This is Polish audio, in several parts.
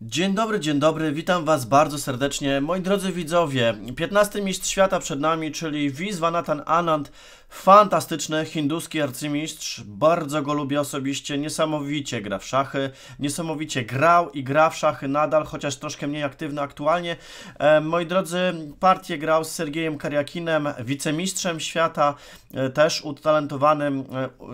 Dzień dobry, dzień dobry, witam Was bardzo serdecznie. Moi drodzy widzowie, 15 mistrz świata przed nami, czyli Wiz Vanatan Anand Fantastyczny hinduski arcymistrz, bardzo go lubię osobiście, niesamowicie gra w szachy, niesamowicie grał i gra w szachy nadal, chociaż troszkę mniej aktywny aktualnie. E, moi drodzy, partię grał z Sergiejem Kariakinem, wicemistrzem świata, e, też utalentowanym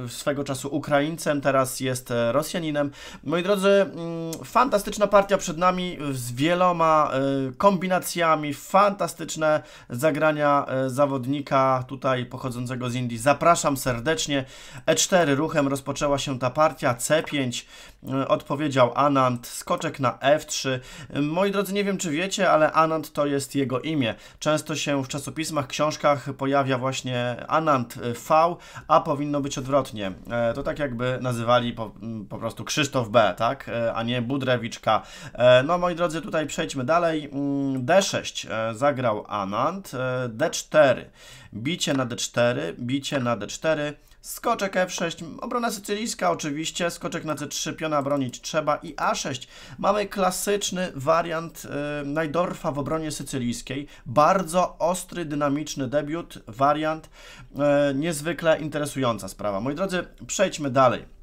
e, swego czasu Ukraińcem, teraz jest e, Rosjaninem. Moi drodzy, m, mm, fantastyczna partia przed nami z wieloma e, kombinacjami, fantastyczne zagrania e, zawodnika tutaj pochodzącego z Indii. Zapraszam serdecznie. E4 ruchem rozpoczęła się ta partia. C5 e, odpowiedział Anand. Skoczek na F3. Moi drodzy, nie wiem czy wiecie, ale Anand to jest jego imię. Często się w czasopismach, książkach pojawia właśnie Anand e, V, a powinno być odwrotnie. E, to tak jakby nazywali po, po prostu Krzysztof B, tak? A nie Budrewiczka. No moi drodzy, tutaj przejdźmy dalej. Mm, D6 zagrał Anand. D4 bicie na d4, bicie na d4, skoczek f6, obrona sycylijska oczywiście, skoczek na c3, piona bronić trzeba i a6. Mamy klasyczny wariant y, Najdorfa w obronie sycylijskiej, bardzo ostry, dynamiczny debiut, wariant, y, niezwykle interesująca sprawa. Moi drodzy, przejdźmy dalej.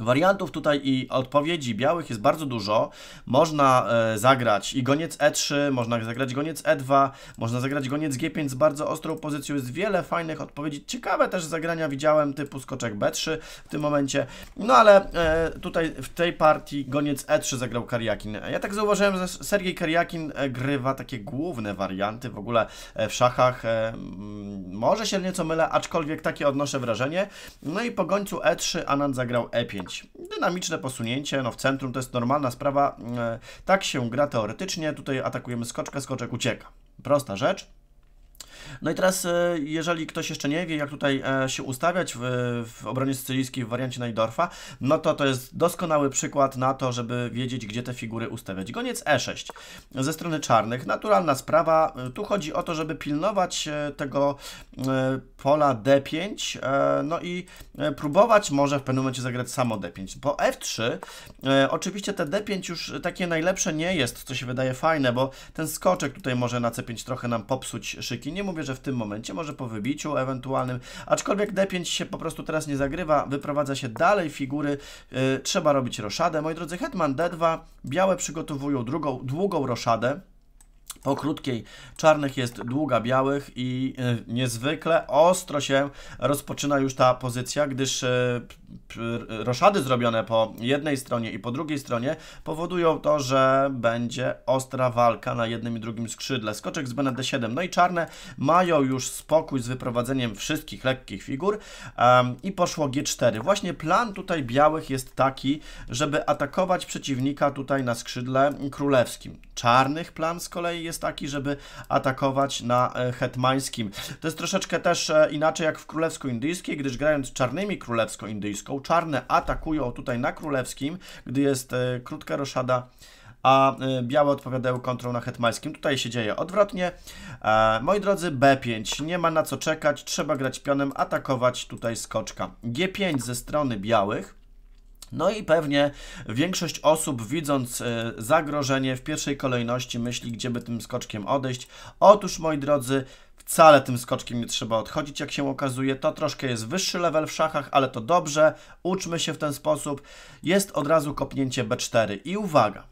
Wariantów tutaj i odpowiedzi białych jest bardzo dużo. Można e, zagrać i goniec E3, można zagrać goniec E2, można zagrać goniec G5 z bardzo ostrą pozycją. Jest wiele fajnych odpowiedzi. Ciekawe też zagrania widziałem typu skoczek B3 w tym momencie. No ale e, tutaj w tej partii goniec E3 zagrał Kariakin. Ja tak zauważyłem, że Sergiej Kariakin e, grywa takie główne warianty w ogóle e, w szachach. E, może się nieco mylę, aczkolwiek takie odnoszę wrażenie. No i po gońcu E3 Anand zagrał E5. 5. Dynamiczne posunięcie, no w centrum to jest normalna sprawa. E, tak się gra teoretycznie. Tutaj atakujemy skoczkę, skoczek ucieka. Prosta rzecz. No i teraz, e, jeżeli ktoś jeszcze nie wie, jak tutaj e, się ustawiać w, w obronie sycylijskiej w wariancie Najdorfa, no to to jest doskonały przykład na to, żeby wiedzieć, gdzie te figury ustawiać. Goniec E6 ze strony czarnych, naturalna sprawa. E, tu chodzi o to, żeby pilnować tego pola D5, no i próbować może w pewnym momencie zagrać samo D5. Po F3 oczywiście te D5 już takie najlepsze nie jest, co się wydaje fajne, bo ten skoczek tutaj może na C5 trochę nam popsuć szyki. Nie mówię, że w tym momencie, może po wybiciu ewentualnym, aczkolwiek D5 się po prostu teraz nie zagrywa, wyprowadza się dalej figury, yy, trzeba robić roszadę. Moi drodzy, hetman D2, białe przygotowują drugą, długą roszadę, po krótkiej czarnych jest długa białych i y, niezwykle ostro się rozpoczyna już ta pozycja, gdyż y, roszady zrobione po jednej stronie i po drugiej stronie powodują to, że będzie ostra walka na jednym i drugim skrzydle. Skoczek z Bena D7. No i czarne mają już spokój z wyprowadzeniem wszystkich lekkich figur um, i poszło G4. Właśnie plan tutaj białych jest taki, żeby atakować przeciwnika tutaj na skrzydle królewskim. Czarnych plan z kolei jest taki, żeby atakować na e, hetmańskim. To jest troszeczkę też e, inaczej jak w królewsko-indyjskiej, gdyż grając czarnymi królewsko-indyjską Czarne atakują tutaj na królewskim, gdy jest e, krótka roszada a e, białe odpowiadają kontrą na hetmańskim. Tutaj się dzieje odwrotnie. E, moi drodzy, B5. Nie ma na co czekać, trzeba grać pionem, atakować tutaj skoczka. G5 ze strony białych. No i pewnie większość osób widząc zagrożenie w pierwszej kolejności myśli, gdzieby tym skoczkiem odejść. Otóż, moi drodzy, Wcale tym skoczkiem nie trzeba odchodzić, jak się okazuje. To troszkę jest wyższy level w szachach, ale to dobrze. Uczmy się w ten sposób. Jest od razu kopnięcie B4 i uwaga.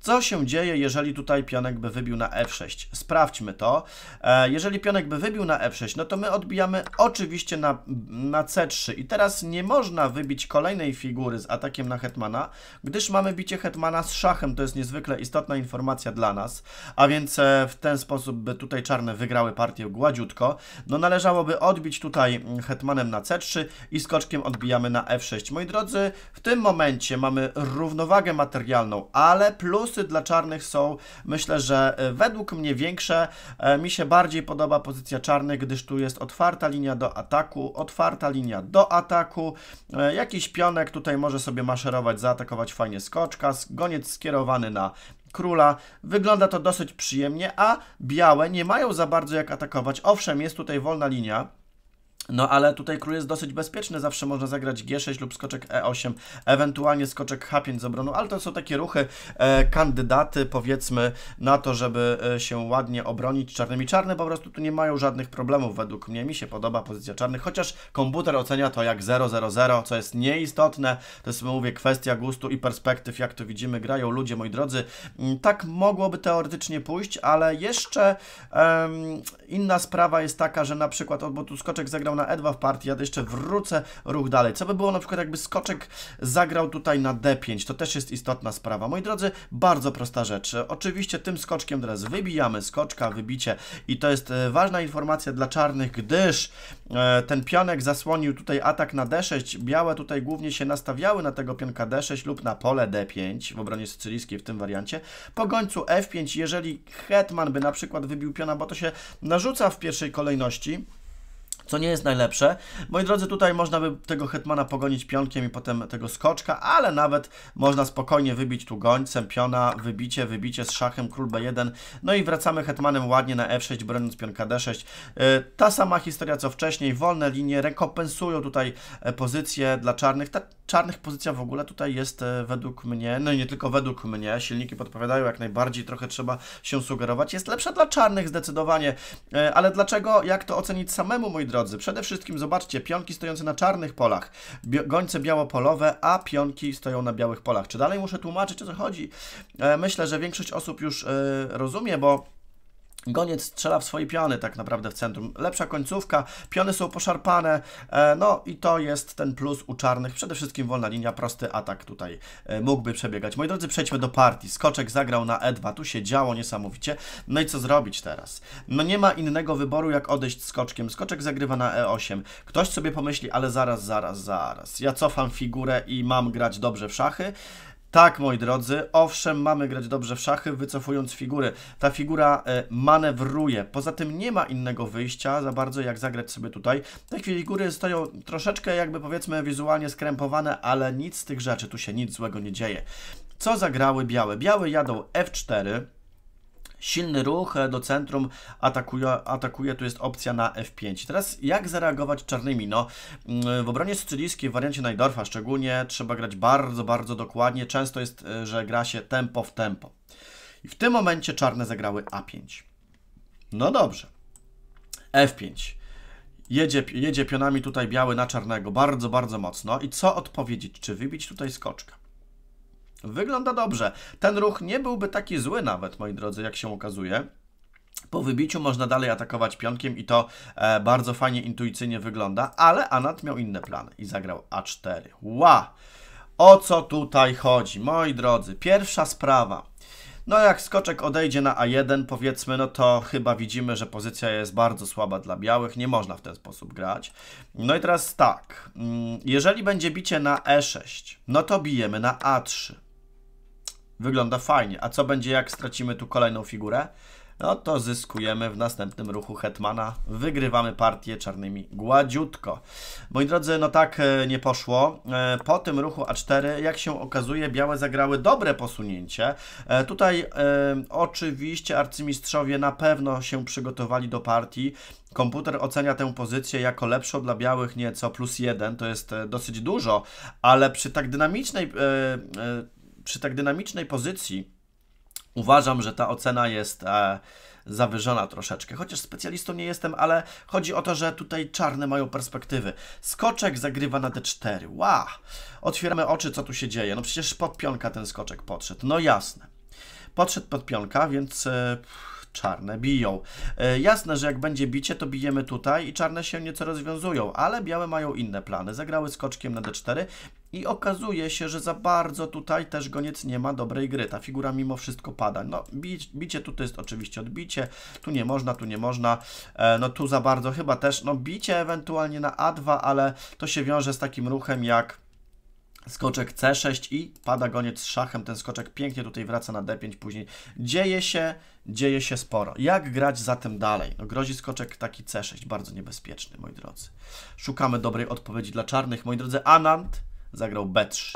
Co się dzieje, jeżeli tutaj pionek by wybił na f6? Sprawdźmy to. E, jeżeli pionek by wybił na f6, no to my odbijamy oczywiście na, na c3 i teraz nie można wybić kolejnej figury z atakiem na hetmana, gdyż mamy bicie hetmana z szachem. To jest niezwykle istotna informacja dla nas, a więc e, w ten sposób by tutaj czarne wygrały partię gładziutko. No należałoby odbić tutaj mm, hetmanem na c3 i skoczkiem odbijamy na f6. Moi drodzy, w tym momencie mamy równowagę materialną, ale plus plusy dla czarnych są, myślę, że e, według mnie większe. E, mi się bardziej podoba pozycja czarnych, gdyż tu jest otwarta linia do ataku, otwarta linia do ataku. E, jakiś pionek tutaj może sobie maszerować, zaatakować fajnie skoczka, goniec skierowany na króla. Wygląda to dosyć przyjemnie, a białe nie mają za bardzo jak atakować. Owszem, jest tutaj wolna linia, no ale tutaj król jest dosyć bezpieczny, zawsze można zagrać G6 lub skoczek E8, ewentualnie skoczek H5 z obroną, ale to są takie ruchy, e, kandydaty powiedzmy na to, żeby e, się ładnie obronić czarnymi. Czarne po prostu tu nie mają żadnych problemów według mnie, mi się podoba pozycja czarnych, chociaż komputer ocenia to jak 0-0-0, co jest nieistotne, to jest mówię kwestia gustu i perspektyw, jak to widzimy grają ludzie, moi drodzy. Mm, tak mogłoby teoretycznie pójść, ale jeszcze, em, Inna sprawa jest taka, że na przykład, bo tu Skoczek zagrał na E2 w partii, ja jeszcze wrócę, ruch dalej. Co by było na przykład, jakby Skoczek zagrał tutaj na D5? To też jest istotna sprawa. Moi drodzy, bardzo prosta rzecz. Oczywiście tym skoczkiem teraz wybijamy skoczka, wybicie i to jest e, ważna informacja dla czarnych, gdyż e, ten pionek zasłonił tutaj atak na D6. Białe tutaj głównie się nastawiały na tego pionka D6 lub na pole D5 w obronie sycylijskiej w tym wariancie. Po gońcu F5, jeżeli hetman by na przykład wybił piona, bo to się no, narzuca w pierwszej kolejności co nie jest najlepsze. Moi drodzy, tutaj można by tego hetmana pogonić pionkiem i potem tego skoczka, ale nawet można spokojnie wybić tu gońcem, piona, wybicie, wybicie z szachem, król b1, no i wracamy hetmanem ładnie na f6, broniąc pionka d6. Y, ta sama historia co wcześniej, wolne linie rekompensują tutaj e, pozycję dla czarnych. Ta czarnych pozycja w ogóle tutaj jest e, według mnie, no i nie tylko według mnie, silniki podpowiadają jak najbardziej, trochę trzeba się sugerować, jest lepsza dla czarnych zdecydowanie, e, ale dlaczego, jak to ocenić samemu, moi drodzy? drodzy. Przede wszystkim zobaczcie, pionki stojące na czarnych polach, gońce białopolowe, a pionki stoją na białych polach. Czy dalej muszę tłumaczyć, o co chodzi? E, myślę, że większość osób już e, rozumie, bo Goniec strzela w swoje piony tak naprawdę w centrum. Lepsza końcówka, piony są poszarpane, e, no i to jest ten plus u czarnych. Przede wszystkim wolna linia, prosty atak tutaj e, mógłby przebiegać. Moi drodzy, przejdźmy do partii. Skoczek zagrał na E2, tu się działo niesamowicie. No i co zrobić teraz? No nie ma innego wyboru jak odejść skoczkiem. Skoczek zagrywa na E8. Ktoś sobie pomyśli, ale zaraz, zaraz, zaraz. Ja cofam figurę i mam grać dobrze w szachy. Tak, moi drodzy, owszem, mamy grać dobrze w szachy, wycofując figury. Ta figura e, manewruje. Poza tym nie ma innego wyjścia za bardzo, jak zagrać sobie tutaj. Te figury stoją troszeczkę jakby powiedzmy wizualnie skrępowane, ale nic z tych rzeczy, tu się nic złego nie dzieje. Co zagrały białe? Białe jadą F4, Silny ruch e, do centrum atakuje, atakuje, tu jest opcja na F5. Teraz jak zareagować czarnymi? No, mm, w obronie sycylijskiej w wariancie Najdorfa szczególnie trzeba grać bardzo, bardzo dokładnie. Często jest, e, że gra się tempo w tempo. I w tym momencie czarne zagrały A5. No dobrze. F5. Jedzie, jedzie pionami tutaj biały na czarnego bardzo, bardzo mocno. I co odpowiedzieć? Czy wybić tutaj skoczka? Wygląda dobrze. Ten ruch nie byłby taki zły nawet, moi drodzy, jak się okazuje. Po wybiciu można dalej atakować pionkiem i to e, bardzo fajnie, intuicyjnie wygląda, ale Anat miał inne plany i zagrał A4. Ła! O co tutaj chodzi? Moi drodzy, pierwsza sprawa. No jak skoczek odejdzie na A1 powiedzmy, no to chyba widzimy, że pozycja jest bardzo słaba dla białych, nie można w ten sposób grać. No i teraz tak, mm, jeżeli będzie bicie na E6, no to bijemy na A3. Wygląda fajnie. A co będzie, jak stracimy tu kolejną figurę? No to zyskujemy w następnym ruchu Hetmana. Wygrywamy partię czarnymi gładziutko. Moi drodzy, no tak e, nie poszło. E, po tym ruchu A4, jak się okazuje, białe zagrały dobre posunięcie. E, tutaj oczywiście arcymistrzowie na pewno się przygotowali do partii. Komputer ocenia tę pozycję jako lepszą dla białych nieco plus jeden, to jest dosyć dużo, ale przy tak dynamicznej przy tak dynamicznej pozycji uważam, że ta ocena jest e, zawyżona troszeczkę. Chociaż specjalistą nie jestem, ale chodzi o to, że tutaj czarne mają perspektywy. Skoczek zagrywa na D4. Wow! Otwieramy oczy, co tu się dzieje. No przecież pod pionka ten skoczek podszedł. No jasne. Podszedł pod pionka, więc... E, czarne biją. E, jasne, że jak będzie bicie, to bijemy tutaj i czarne się nieco rozwiązują, ale białe mają inne plany. Zagrały skoczkiem na d4 i okazuje się, że za bardzo tutaj też goniec nie ma dobrej gry. Ta figura mimo wszystko pada. No, bicie tutaj jest oczywiście odbicie. Tu nie można, tu nie można. E, no tu za bardzo chyba też. No bicie ewentualnie na A2, ale to się wiąże z takim ruchem jak skoczek C6 i pada goniec z szachem. Ten skoczek pięknie tutaj wraca na D5 później. Dzieje się dzieje się sporo. Jak grać zatem dalej? No, grozi skoczek taki C6, bardzo niebezpieczny, moi drodzy. Szukamy dobrej odpowiedzi dla czarnych. Moi drodzy, Anand zagrał B3.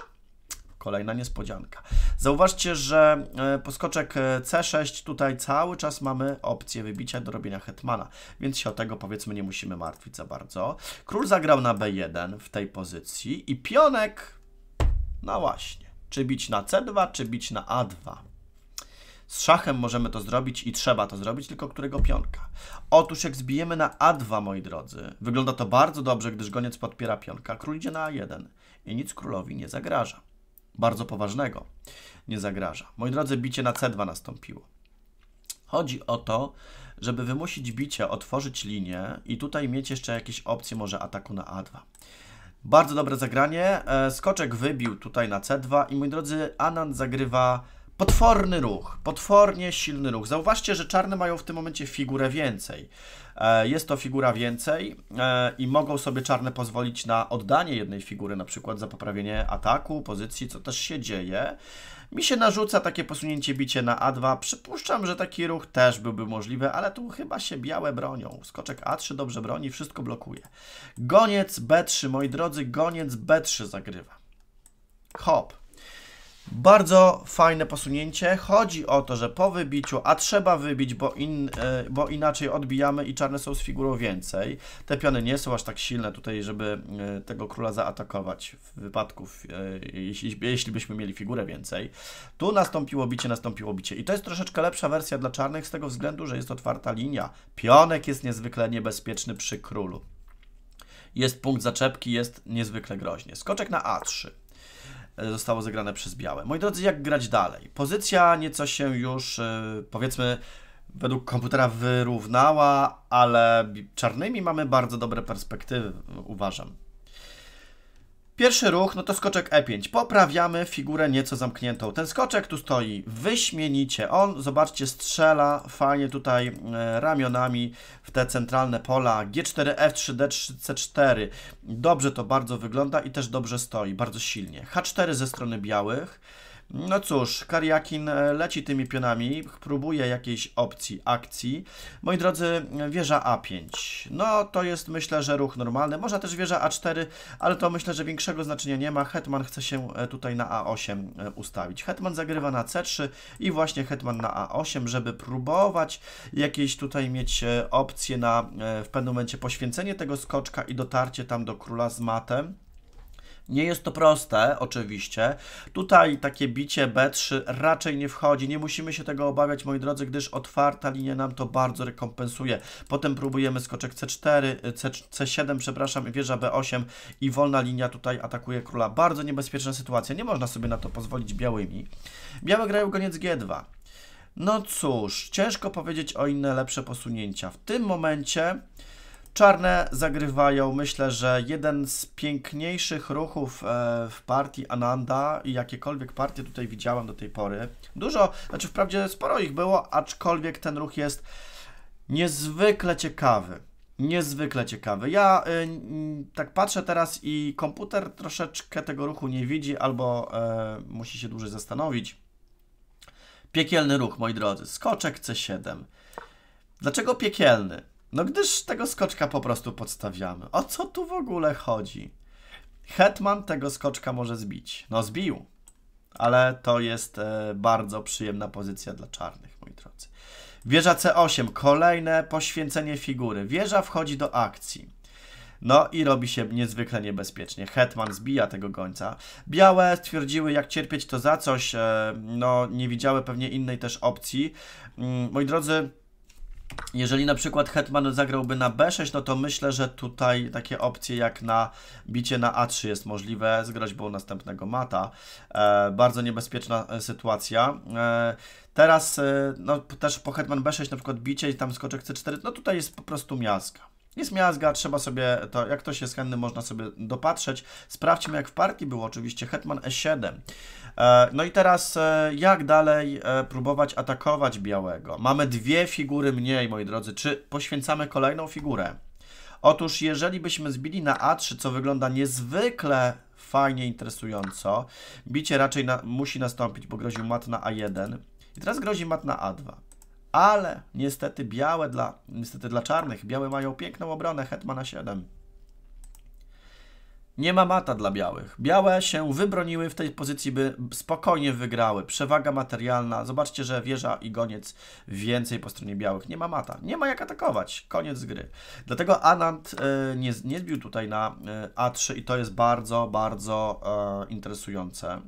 Kolejna niespodzianka. Zauważcie, że e, po skoczek e, C6 tutaj cały czas mamy opcję wybicia do robienia hetmana, więc się o tego powiedzmy nie musimy martwić za bardzo. Król zagrał na B1 w tej pozycji i pionek, no właśnie, czy bić na C2, czy bić na A2. Z szachem możemy to zrobić i trzeba to zrobić, tylko którego pionka? Otóż jak zbijemy na A2, moi drodzy, wygląda to bardzo dobrze, gdyż goniec podpiera pionka, król idzie na A1 i nic królowi nie zagraża. Bardzo poważnego nie zagraża. Moi drodzy, bicie na C2 nastąpiło. Chodzi o to, żeby wymusić bicie, otworzyć linię i tutaj mieć jeszcze jakieś opcje może ataku na A2. Bardzo dobre zagranie. E, skoczek wybił tutaj na C2 i moi drodzy, Anand zagrywa Potworny ruch, potwornie silny ruch. Zauważcie, że czarne mają w tym momencie figurę więcej. E, jest to figura więcej e, i mogą sobie czarne pozwolić na oddanie jednej figury, na przykład za poprawienie ataku, pozycji, co też się dzieje. Mi się narzuca takie posunięcie bicie na A2. Przypuszczam, że taki ruch też byłby możliwy, ale tu chyba się białe bronią. Skoczek A3 dobrze broni, wszystko blokuje. Goniec B3, moi drodzy, goniec B3 zagrywa. Hop. Bardzo fajne posunięcie. Chodzi o to, że po wybiciu, a trzeba wybić, bo, in, e, bo, inaczej odbijamy i czarne są z figurą więcej. Te piony nie są aż tak silne tutaj, żeby e, tego króla zaatakować w wypadku, e, jeśli, jeśli byśmy mieli figurę więcej. Tu nastąpiło bicie, nastąpiło bicie. I to jest troszeczkę lepsza wersja dla czarnych z tego względu, że jest otwarta linia. Pionek jest niezwykle niebezpieczny przy królu. Jest punkt zaczepki, jest niezwykle groźnie. Skoczek na A3. E, zostało zagrane przez białe. Moi drodzy, jak grać dalej? Pozycja nieco się już, e, powiedzmy, według komputera wyrównała, ale czarnymi mamy bardzo dobre perspektywy, uważam. Pierwszy ruch, no to skoczek E5. Poprawiamy figurę nieco zamkniętą. Ten skoczek tu stoi wyśmienicie. On, zobaczcie, strzela fajnie tutaj e, ramionami w te centralne pola G4, F3, D3, C4. Dobrze to bardzo wygląda i też dobrze stoi, bardzo silnie. H4 ze strony białych. No cóż, Kariakin e, leci tymi pionami, próbuje jakiejś opcji, akcji. Moi drodzy, wieża A5. No to jest myślę, że ruch normalny. Można też wieża A4, ale to myślę, że większego znaczenia nie ma. Hetman chce się e, tutaj na A8 e, ustawić. Hetman zagrywa na C3 i właśnie Hetman na A8, żeby próbować jakieś tutaj mieć opcje na w pewnym momencie poświęcenie tego skoczka i dotarcie tam do króla z matem. Nie jest to proste, oczywiście. Tutaj takie bicie B3 raczej nie wchodzi. Nie musimy się tego obawiać, moi drodzy, gdyż otwarta linia nam to bardzo rekompensuje. Potem próbujemy skoczek C4, C, C7, przepraszam, wieża B8 i wolna linia tutaj atakuje króla. Bardzo niebezpieczna sytuacja. Nie można sobie na to pozwolić białymi. Białe grają goniec G2. No cóż, ciężko powiedzieć o inne lepsze posunięcia. W tym momencie Czarne zagrywają, myślę, że jeden z piękniejszych ruchów e, w partii Ananda i jakiekolwiek partie tutaj widziałem do tej pory. Dużo, znaczy wprawdzie sporo ich było, aczkolwiek ten ruch jest niezwykle ciekawy. Niezwykle ciekawy. Ja y, y, tak patrzę teraz i komputer troszeczkę tego ruchu nie widzi albo y, musi się dłużej zastanowić. Piekielny ruch, moi drodzy. Skoczek C7. Dlaczego piekielny? No gdyż tego skoczka po prostu podstawiamy. O co tu w ogóle chodzi? Hetman tego skoczka może zbić. No zbił. Ale to jest e, bardzo przyjemna pozycja dla czarnych, moi drodzy. Wieża C8. Kolejne poświęcenie figury. Wieża wchodzi do akcji. No i robi się niezwykle niebezpiecznie. Hetman zbija tego gońca. Białe stwierdziły, jak cierpieć to za coś. E, no, nie widziały pewnie innej też opcji. Mm, moi drodzy, jeżeli na przykład Hetman zagrałby na B6, no to myślę, że tutaj takie opcje jak na bicie na A3 jest możliwe z groźbą następnego mata. E, bardzo niebezpieczna e, sytuacja. E, teraz e, no, też po Hetman B6 na przykład bicie i tam skoczek C4, no tutaj jest po prostu miazga. Jest miazga, trzeba sobie to, jak ktoś jest chętny, można sobie dopatrzeć. Sprawdźmy, jak w partii było oczywiście Hetman E7. E, no i teraz e, jak dalej e, próbować atakować białego? Mamy dwie figury mniej, moi drodzy. Czy poświęcamy kolejną figurę? Otóż jeżeli byśmy zbili na A3, co wygląda niezwykle fajnie, interesująco, bicie raczej na, musi nastąpić, bo groził mat na A1 i teraz grozi mat na A2. Ale niestety białe dla, niestety dla czarnych, białe mają piękną obronę, hetmana 7. Nie ma mata dla białych. Białe się wybroniły w tej pozycji, by spokojnie wygrały. Przewaga materialna. Zobaczcie, że wieża i goniec więcej po stronie białych. Nie ma mata. Nie ma jak atakować. Koniec gry. Dlatego Anand y, nie, nie zbił tutaj na e, y, A3 i to jest bardzo, bardzo y, interesujące.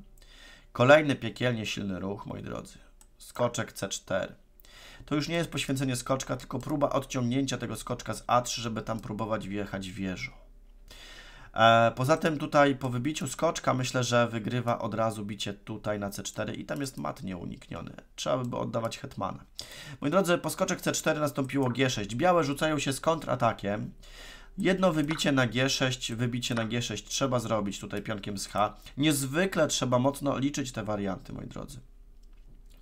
Kolejny piekielnie silny ruch, moi drodzy. Skoczek C4. To już nie jest poświęcenie skoczka, tylko próba odciągnięcia tego skoczka z A3, żeby tam próbować wjechać wieżą. E, poza tym tutaj po wybiciu skoczka myślę, że wygrywa od razu bicie tutaj na C4 i tam jest mat nieunikniony. Trzeba by oddawać hetmana. Moi drodzy, po skoczek C4 nastąpiło G6. Białe rzucają się z kontratakiem. Jedno wybicie na G6, wybicie na G6 trzeba zrobić tutaj pionkiem z H. Niezwykle trzeba mocno liczyć te warianty, moi drodzy.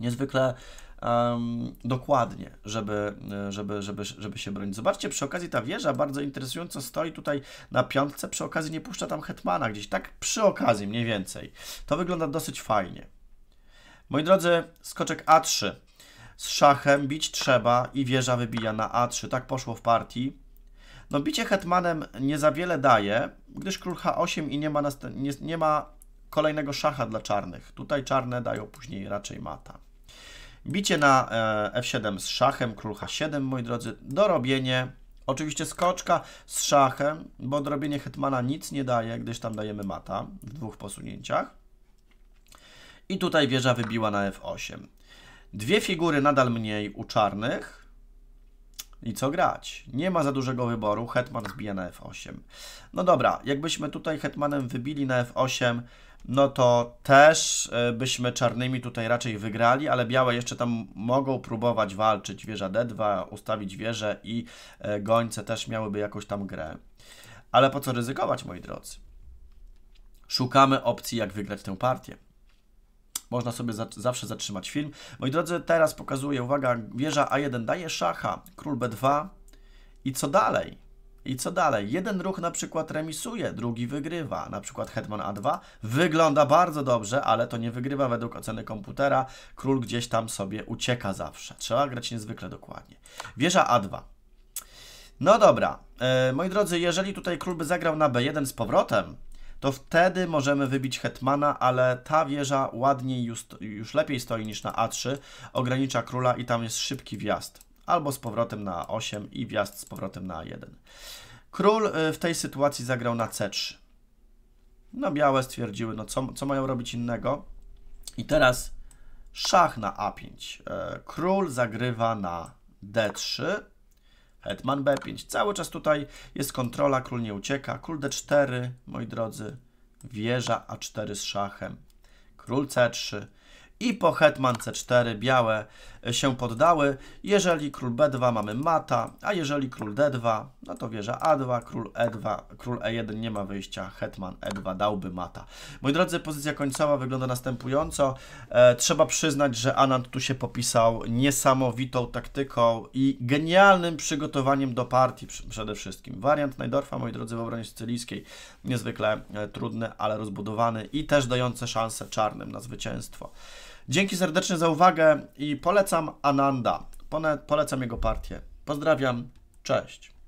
Niezwykle um, dokładnie, żeby, e, żeby, żeby, żeby się bronić. Zobaczcie, przy okazji ta wieża bardzo interesująco stoi tutaj na piątce, przy okazji nie puszcza tam hetmana gdzieś, tak przy okazji mniej więcej. To wygląda dosyć fajnie. Moi drodzy, skoczek A3. Z szachem bić trzeba i wieża wybija na A3. Tak poszło w partii. No bicie hetmanem nie za wiele daje, gdyż król H8 i nie ma, nie, nie ma kolejnego szacha dla czarnych. Tutaj czarne dają później raczej mata. Bicie na e, f7 z szachem, król h7, moi drodzy. Dorobienie, oczywiście skoczka z szachem, bo dorobienie hetmana nic nie daje, gdyż tam dajemy mata w dwóch posunięciach. I tutaj wieża wybiła na f8. Dwie figury nadal mniej u czarnych. I co grać? Nie ma za dużego wyboru. Hetman zbija na f8. No dobra, jakbyśmy tutaj hetmanem wybili na f8, no to też e, byśmy czarnymi tutaj raczej wygrali, ale białe jeszcze tam mogą próbować walczyć. Wieża D2, ustawić wieżę i e, gońce też miałyby jakąś tam grę. Ale po co ryzykować, moi drodzy? Szukamy opcji, jak wygrać tę partię. Można sobie za zawsze zatrzymać film. Moi drodzy, teraz pokazuję, uwaga, wieża A1 daje szacha, król B2 i co dalej? I co dalej? Jeden ruch na przykład remisuje, drugi wygrywa. Na przykład Hetman A2 wygląda bardzo dobrze, ale to nie wygrywa według oceny komputera. Król gdzieś tam sobie ucieka zawsze. Trzeba grać niezwykle dokładnie. Wieża A2. No dobra, e, moi drodzy, jeżeli tutaj król by zagrał na B1 z powrotem, to wtedy możemy wybić hetmana, ale ta wieża ładniej już, już lepiej stoi niż na A3, ogranicza króla i tam jest szybki wjazd albo z powrotem na 8 i wjazd z powrotem na 1. Król y, w tej sytuacji zagrał na C3. No białe stwierdziły, no co, co mają robić innego? I teraz szach na A5. Y, król zagrywa na D3, hetman B5. Cały czas tutaj jest kontrola, król nie ucieka. Król D4, moi drodzy, wieża A4 z szachem. Król C3 i po hetman C4 białe się poddały. Jeżeli król b2 mamy mata, a jeżeli król d2, no to wieża a2, król e2, król e1 nie ma wyjścia, hetman e2 dałby mata. Moi drodzy, pozycja końcowa wygląda następująco. E, trzeba przyznać, że Anand tu się popisał niesamowitą taktyką i genialnym przygotowaniem do partii przede wszystkim. Wariant Najdorfa, moi drodzy, w obronie sycylijskiej niezwykle e, trudny, ale rozbudowany i też dający szansę czarnym na zwycięstwo. Dzięki serdecznie za uwagę i polecam Ananda. Polecam jego partię. Pozdrawiam, cześć.